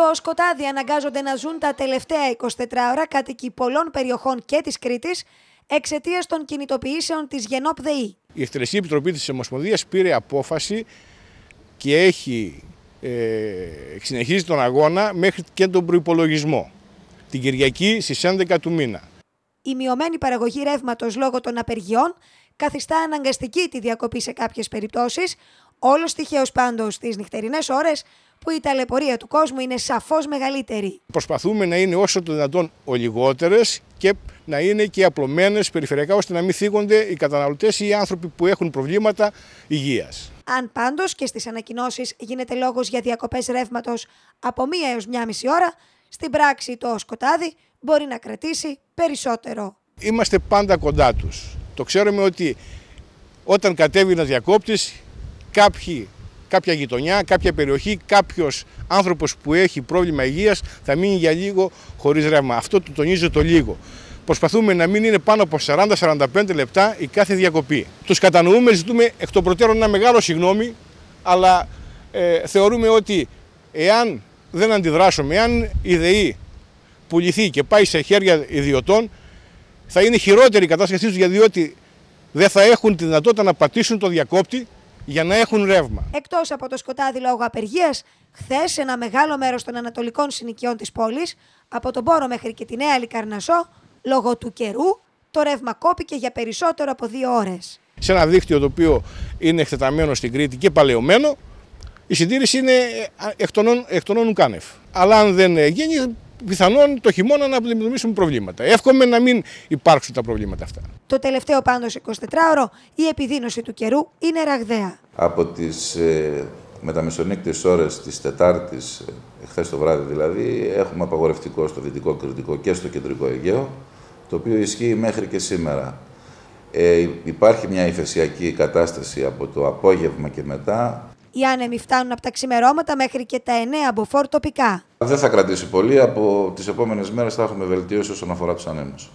Το σκοτάδι αναγκάζονται να ζουν τα τελευταία 24 ώρα κάτοικοι πολλών περιοχών και της Κρήτης εξαιτίας των κινητοποιήσεων της Γενόπ ΔΕΗ. Η Εκτελεστική Επιτροπή της Ομοσπονδίας πήρε απόφαση και έχει ε, συνεχίζει τον αγώνα μέχρι και τον προπολογισμό. Την Κυριακή στις 11 του μήνα. Η μειωμένη παραγωγή ρεύματος λόγω των απεργιών καθιστά αναγκαστική τη διακοπή σε κάποιες περιπτώσεις, Όλος τυχαίως πάντως στι νυχτερινές ώρες που η ταλαιπωρία του κόσμου είναι σαφώς μεγαλύτερη. Προσπαθούμε να είναι όσο το δυνατόν ο και να είναι και απλωμένες περιφερειακά ώστε να μην θίγονται οι καταναλωτές ή οι άνθρωποι που έχουν προβλήματα υγείας. Αν πάντως και στις ανακοινώσεις γίνεται λόγος για διακοπές ρεύματος από μία έως μία μισή ώρα, στην πράξη το σκοτάδι μπορεί να κρατήσει περισσότερο. Είμαστε πάντα κοντά τους. Το ξέρουμε ότι όταν κατέβει ένας διακόπτης, κάποιοι, κάποια γειτονιά, κάποια περιοχή, κάποιος άνθρωπος που έχει πρόβλημα υγείας θα μείνει για λίγο χωρίς ρεύμα. Αυτό το τονίζω το λίγο. Προσπαθούμε να μην είναι πάνω από 40-45 λεπτά η κάθε διακοπή. Τους κατανοούμε, ζητούμε εκ των προτέρων ένα μεγάλο συγγνώμη, αλλά ε, θεωρούμε ότι εάν δεν αντιδράσουμε, εάν η ΔΕΗ πουληθεί και πάει σε χέρια ιδιωτών, θα είναι χειρότερη η κατάστασή τους γιατί δεν θα έχουν τη δυνατότητα να πατήσουν το διακόπτη για να έχουν ρεύμα. Εκτός από το σκοτάδι λόγω απεργίας, χθες ένα μεγάλο μέρος των ανατολικών συνοικιών της πόλης, από τον Πόρο μέχρι και τη Νέα Λικαρνασό, λόγω του καιρού, το ρεύμα κόπηκε για περισσότερο από δύο ώρες. Σε ένα δίκτυο το οποίο είναι εκτεταμένο στην Κρήτη και παλαιωμένο, η συντήρηση είναι ε, εκ των όνων Αλλά αν δεν γίνει, πιθανόν το χειμώνα να αντιμετωπίσουμε προβλήματα. Εύχομαι να μην υπάρξουν τα προβλήματα αυτά. Το τελευταίο πάντως 24ωρο η επιδείνωση του καιρού είναι ραγδαία από τις ε, μεταμεσονύκτες ώρες της Τετάρτης, ε, χθε το βράδυ δηλαδή, έχουμε απαγορευτικό στο Δυτικό Κρητικό και στο Κεντρικό Αιγαίο, το οποίο ισχύει μέχρι και σήμερα. Ε, υπάρχει μια ηφαισιακή κατάσταση από το απόγευμα και μετά. Οι άνεμοι φτάνουν από τα ξημερώματα μέχρι και τα εννέα μποφόρ τοπικά. Δεν θα κρατήσει πολύ. Από τις επόμενες μέρες θα έχουμε βελτίωση όσον αφορά τους ανέμους.